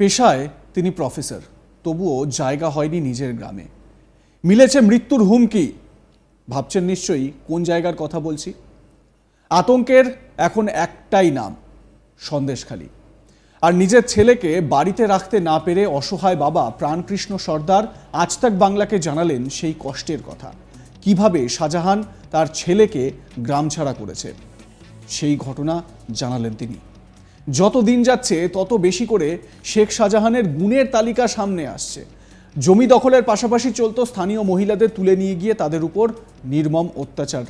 পেশায় তিনি প্রফেসর তবুও জায়গা হয়নি নিজের গ্রামে মিলেছে মৃত্যুর হুমকি ভাবছেন নিশ্চয়ই কোন জায়গার কথা বলছি আতঙ্কের এখন একটাই নাম সন্দেশখালী আর নিজের ছেলেকে বাড়িতে রাখতে না পেরে অসহায় বাবা প্রাণকৃষ্ণ সর্দার আজ তাক বাংলাকে জানালেন সেই কষ্টের কথা কিভাবে শাহজাহান তার ছেলেকে গ্রাম ছাড়া করেছে সেই ঘটনা জানালেন তিনি যত দিন যাচ্ছে তত বেশি করে শেখ শাহজাহানের গুণের তালিকা সামনে আসছে জমি দখলের পাশাপাশি চলত স্থানীয় মহিলাদের তুলে নিয়ে গিয়ে তাদের উপর নির্মম অত্যাচার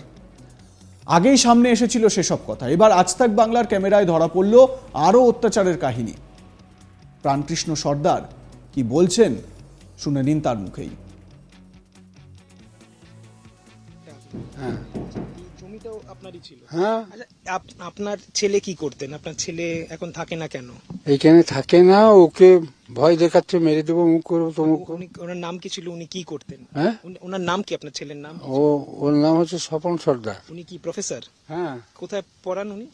আগেই সামনে এসেছিল সেসব কথা এবার আজতাক বাংলার ক্যামেরায় ধরা পড়ল আরও অত্যাচারের কাহিনী প্রাণকৃষ্ণ সর্দার কি বলছেন শুনে নিন তার মুখেই হ্যাঁ আপনারই ছিল হ্যাঁ আচ্ছা, আপনার ছেলে কি করতেন আপনার ছেলে এখন থাকে না কেন এইখানে থাকে না ওকে ভয় দেখাচ্ছে মেরে দেবো মুখ করবো তমুক উনি ওনার নাম কি ছিল উনি কি করতেন হ্যাঁ উনি- ওনার নাম কি আপনার ছেলের নাম ও ওর নাম হচ্ছে স্বপন সর্দার উনি কি প্রফেসর হ্যাঁ কোথায় পড়ান উনি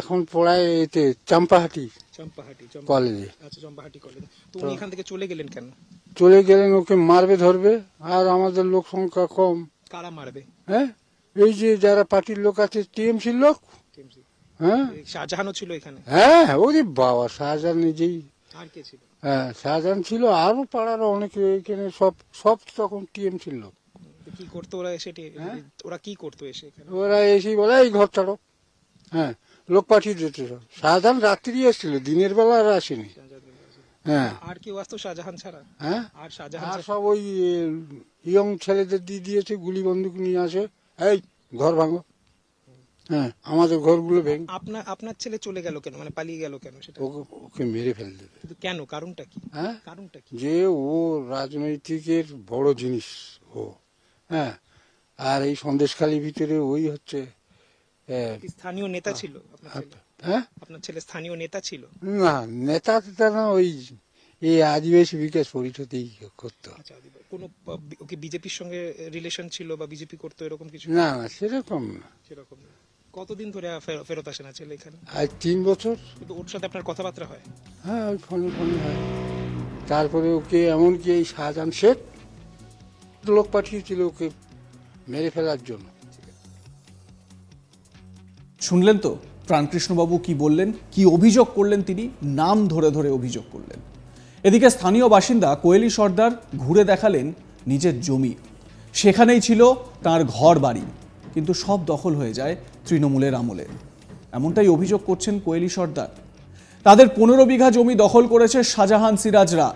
এখন পড়ায় এতে চাম্পাহাটি চম্পাহাটি কলেজে আচ্ছা চম্পাহাটি কলেজ তো উনি এখান থেকে চলে গেলেন কেন চলে গেলেন ওকে মারবে ধরবে আর আমাদের লোক সংখ্যা কম কারা মারবে হ্যাঁ এই যে যারা পার্টির লোক আছে টিএমসির লোক হ্যাঁ শাহজাহানও ছিল হ্যাঁ বাবা শাহজাহান হ্যাঁ শাহজাহান ছিল পাড়ার অনেকে এখানে সব সব লোক করতো ওরা হ্যাঁ? ওরা কি করতো ওরা বলে এই ঘর হ্যাঁ লোক পাঠিয়ে দিত শাহজাহান রাত্রি এসেছিল দিনের বেলা আর আসেনি হ্যাঁ আর কেউ আসতো শাহজাহান ছাড়া হ্যাঁ আর শাহজাহান সব ওই ইয়ং ছেলেদের দিয়ে দিয়েছে গুলি বন্দুক নিয়ে আসে এই ঘর ভাঙো হ্যাঁ আমাদের ঘরগুলো ভেঙে আপনার আপনার ছেলে চলে গেল কেন মানে পালিয়ে গেল কেন সেটা ওকে মেরে ফেল দেবে কেন কারণটা কি হ্যাঁ কারণটা কি যে ও রাজনৈতিকের বড় জিনিস ও হ্যাঁ আর এই সন্দেশখালী ভিতরে ওই হচ্ছে স্থানীয় নেতা ছিল হ্যাঁ আপনার ছেলে স্থানীয় নেতা ছিল না নেতা না ওই এই আদিবাসী বিকাশ পরিষদই করতো আচ্ছা, কোনো ওকে বিজেপির সঙ্গে রিলেশন ছিল বা বিজেপি করতো এরকম কিছু না সেরকম না সেরকম না কতদিন ধরে ফেরত আসে না ছেলে এখানে আজ তিন বছর কিন্তু ওর সাথে আপনার কথাবার্তা হয় হ্যাঁ ওই ফোনে ফোনে হয় তারপরে ওকে এমনকি এই শাহজাহান শেখ লোক পাঠিয়েছিল ওকে মেরে ফেলার জন্য শুনলেন তো প্রাণকৃষ্ণবাবু কি বললেন কি অভিযোগ করলেন তিনি নাম ধরে ধরে অভিযোগ করলেন এদিকে স্থানীয় বাসিন্দা কোয়েলি সর্দার ঘুরে দেখালেন নিজের জমি সেখানেই ছিল তার ঘর বাড়ি কিন্তু সব দখল হয়ে যায় তৃণমূলের আমলে এমনটাই অভিযোগ করছেন কোয়েলি সর্দার তাদের পনেরো বিঘা জমি দখল করেছে শাহজাহান সিরাজরা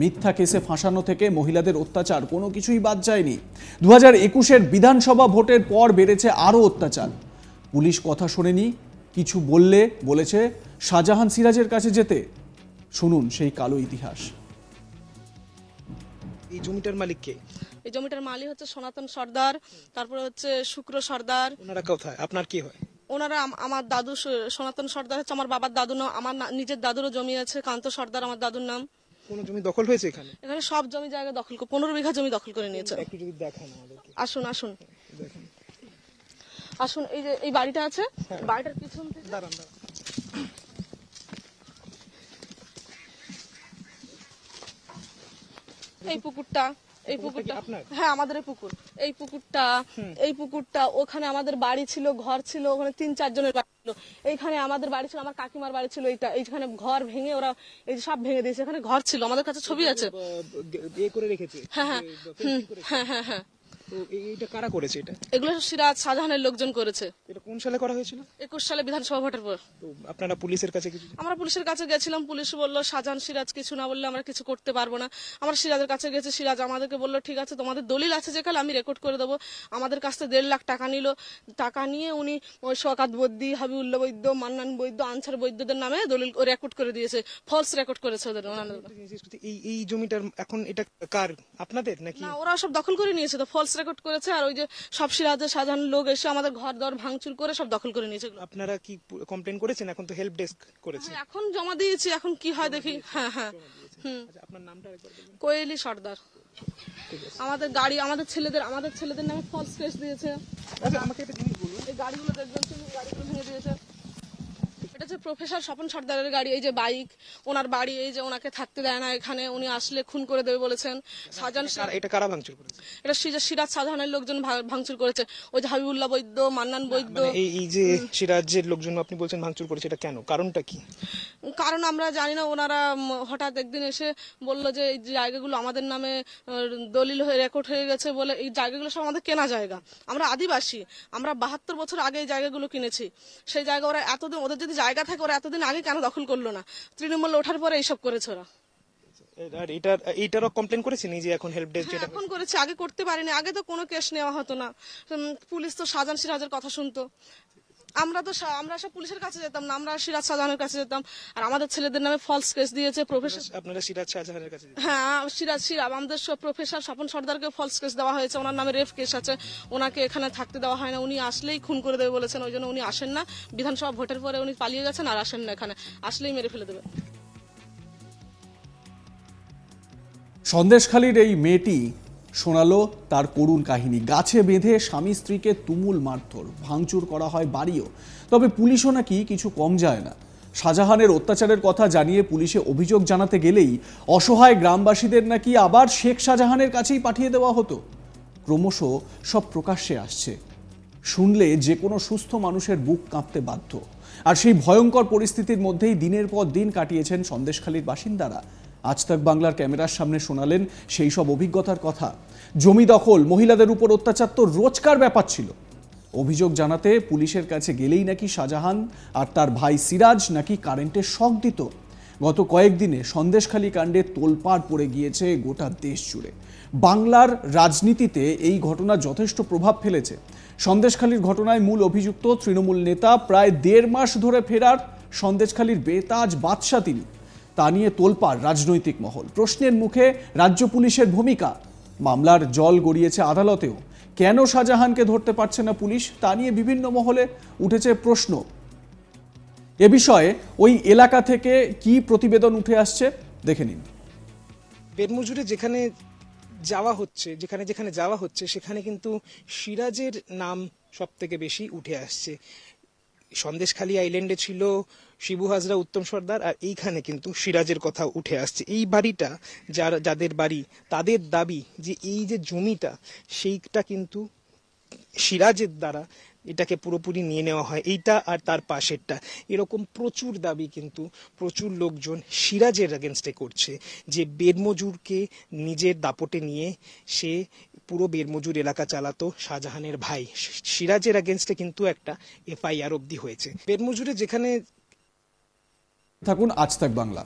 মিথ্যা কেসে ফাঁসানো থেকে মহিলাদের অত্যাচার কোনো কিছুই বাদ যায়নি দু হাজার একুশের বিধানসভা ভোটের পর বেড়েছে আরও অত্যাচার পুলিশ কথা শোনেনি কিছু বললে বলেছে শাহজাহান সিরাজের কাছে যেতে শুনুন সেই কালো ইতিহাস এই জমিটার মালিক কে এই জমিটার মালিক হচ্ছে সনাতন সর্দার তারপরে হচ্ছে শুক্র সর্দার ওনারা কোথায় আপনার কি হয় ওনারা আমার দাদু সনাতন সর্দার হচ্ছে আমার বাবার দাদু নাম আমার নিজের দাদুরও জমি আছে কান্ত সর্দার আমার দাদুর নাম কোন জমি দখল হয়েছে এখানে এখানে সব জমি জায়গা দখল করে পনেরো বিঘা জমি দখল করে নিয়েছে একটু যদি দেখান আসুন আসুন আসুন এই যে এই বাড়িটা আছে হ্যাঁ। বাড়িটার পিছন থেকে দাঁড়ান দাঁড়ান এই পুকুরটা এই পুকুরটা হ্যাঁ আমাদের এই পুকুর এই পুকুরটা এই পুকুরটা ওখানে আমাদের বাড়ি ছিল ঘর ছিল ওখানে তিন জনের বাড়ি ছিল এইখানে আমাদের বাড়ি ছিল আমার কাকিমার বাড়ি ছিল এইটা এইখানে ঘর ভেঙে ওরা এই সব ভেঙে দিয়েছে এখানে ঘর ছিল আমাদের কাছে ছবি আছে ইয়ে হ্যাঁ, হ্যাঁ।, হ্যাঁ হ্যাঁ হ্যাঁ হ্যাঁ হ্যাঁ এগুলো সিরাজ লোকজন করেছে কোন সালে করা হয়েছিল একুশ সালে বিধানসভা পর আপনারা পুলিশের কাছে আমরা পুলিশের কাছে পুলিশ সিরাজ কিছু না বললে আমরা কিছু করতে পারবো না আমরা সিরাজের কাছে সিরাজ আমাদেরকে বললো ঠিক আছে তোমাদের দলিল আছে যেখানে আমি রেকর্ড করে দেবো আমাদের কাছ থেকে দেড় লাখ টাকা নিল টাকা নিয়ে উনি ওই সকাত বৈদ্যি হাবিউল্লা বৈদ্য মান্নান বৈদ্য আনসার বৈদ্যদের নামে দলিল রেকর্ড করে দিয়েছে ফলস রেকর্ড করেছে ওদের এই এই জমিটার এখন এটা কার আপনাদের নাকি ওরা সব দখল করে নিয়েছে তো ফলস রেকর্ড করেছে আর ওই যে সব সিরাজে সাধারণ লোক এসে আমাদের ঘর দর ভাঙচুর করে সব দখল করে নিয়েছে আপনারা কি কমপ্লেন করেছেন এখন তো হেল্প ডেস্ক করেছে হ্যাঁ, এখন জমা দিয়েছি এখন কি হয় দেখি হ্যাঁ হ্যাঁ আচ্ছা, আপনার নামটা কোয়েলি সর্দার আমাদের গাড়ি আমাদের ছেলেদের আমাদের ছেলেদের নামে ফলস কেস দিয়েছে আচ্ছা আমাকে একটা জিনিস বলুন এই গাড়িগুলো দেখবেন গাড়িগুলো ভেঙে দিয়েছে এটা প্রফেসর স্বপন সর্দারের গাড়ি এই যে বাইক ওনার বাড়ি এই যে ওনাকে থাকতে দেয় না এখানে উনি আসলে খুন করে দেবে বলেছেন সাজান এটা কারা ভাঙচুর করেছে এটা সিরাজ সাধারণের লোকজন ভাঙচুর করেছে ওই যে হাবিবুল্লাহ বৈদ্য মান্নান বৈদ্য মানে এই যে সিরাজের লোকজন আপনি বলছেন ভাঙচুর করেছে এটা কেন কারণটা কি কারণ আমরা জানি না ওনারা হঠাৎ একদিন এসে বলল যে এই জায়গাগুলো আমাদের নামে দলিল হয়ে রেকর্ড হয়ে গেছে বলে এই জায়গাগুলো সব আমাদের কেনা জায়গা আমরা আদিবাসী আমরা বাহাত্তর বছর আগে এই জায়গাগুলো কিনেছি সেই জায়গা ওরা এতদিন ওদের যদি জায়গা জায়গা থাকে ওরা এতদিন আগে কেন দখল করলো না তৃণমূল ওঠার পরে এইসব করেছে ওরা আর এটা কমপ্লেন এখন হেল্প হ্যাঁ, এখন আগে করতে পারিনি আগে তো কোনো কেস নেওয়া হতো না পুলিশ তো সাজান সিরাজের কথা শুনতো আমরা তো আমরা সব পুলিশের কাছে যেতাম না আমরা সিরাজ শাহজাহানের কাছে যেতাম আর আমাদের ছেলেদের নামে ফলস কেস দিয়েছে প্রফেসর আপনারা সিরাজ শাহজাহানের কাছে হ্যাঁ সিরাজ সিরাজ আমাদের সব প্রফেসর স্বপন সর্দারকে ফলস কেস দেওয়া হয়েছে ওনার নামে রেফ কেস আছে ওনাকে এখানে থাকতে দেওয়া হয় না উনি আসলেই খুন করে দেবে বলেছেন ওই জন্য উনি আসেন না বিধানসভা ভোটের পরে উনি পালিয়ে গেছেন আর আসেন না এখানে আসলেই মেরে ফেলে দেবে সন্দেশখালীর এই মেয়েটি শোনালো তার করুণ কাহিনী গাছে বেঁধে স্বামী স্ত্রীকে তুমুল মারধর ভাঙচুর করা হয় বাড়িও তবে পুলিশও নাকি কিছু কম যায় না শাহজাহানের অত্যাচারের কথা জানিয়ে পুলিশে অভিযোগ জানাতে গেলেই অসহায় গ্রামবাসীদের নাকি আবার শেখ শাহজাহানের কাছেই পাঠিয়ে দেওয়া হতো ক্রমশ সব প্রকাশ্যে আসছে শুনলে যে কোনো সুস্থ মানুষের বুক কাঁপতে বাধ্য আর সেই ভয়ঙ্কর পরিস্থিতির মধ্যেই দিনের পর দিন কাটিয়েছেন সন্দেশখালীর বাসিন্দারা আজ তক বাংলার ক্যামেরার সামনে শোনালেন সেই সব অভিজ্ঞতার কথা জমি দখল মহিলাদের উপর অত্যাচার তো রোজকার ব্যাপার ছিল অভিযোগ জানাতে পুলিশের কাছে গেলেই নাকি শাহজাহান আর তার ভাই সিরাজ নাকি কারেন্টে শখ দিত গত কয়েকদিনে সন্দেশখালী কাণ্ডে তোলপাড় পড়ে গিয়েছে গোটা দেশ জুড়ে বাংলার রাজনীতিতে এই ঘটনা যথেষ্ট প্রভাব ফেলেছে সন্দেশখালীর ঘটনায় মূল অভিযুক্ত তৃণমূল নেতা প্রায় দেড় মাস ধরে ফেরার সন্দেশখালীর বেতাজ বাদশা তিনি তা নিয়ে তোলপাড় রাজনৈতিক মহল প্রশ্নের মুখে রাজ্য পুলিশের ভূমিকা মামলার জল গড়িয়েছে আদালতেও কেন শাহজাহানকে ধরতে পারছে না পুলিশ তা নিয়ে বিভিন্ন মহলে উঠেছে প্রশ্ন এ বিষয়ে ওই এলাকা থেকে কি প্রতিবেদন উঠে আসছে দেখে নিন বেদমজুরে যেখানে যাওয়া হচ্ছে যেখানে যেখানে যাওয়া হচ্ছে সেখানে কিন্তু সিরাজের নাম সব থেকে বেশি উঠে আসছে সন্দেশখালী আইল্যান্ডে ছিল শিবু হাজরা উত্তম সর্দার আর এইখানে কিন্তু সিরাজের কথা উঠে আসছে এই বাড়িটা যার যাদের বাড়ি তাদের দাবি যে এই যে জমিটা সেইটা কিন্তু সিরাজের দ্বারা এটাকে পুরোপুরি নিয়ে নেওয়া হয় এইটা আর তার পাশেরটা এরকম প্রচুর দাবি কিন্তু প্রচুর লোকজন সিরাজের এগেনস্টে করছে যে বেদমজুরকে নিজের দাপটে নিয়ে সে পুরো বেদমজুর এলাকা চালাতো শাহজাহানের ভাই সিরাজের এগেনস্টে কিন্তু একটা এফআইআর অবধি হয়েছে বেদমজুরে যেখানে থাকুন আজ তাক বাংলা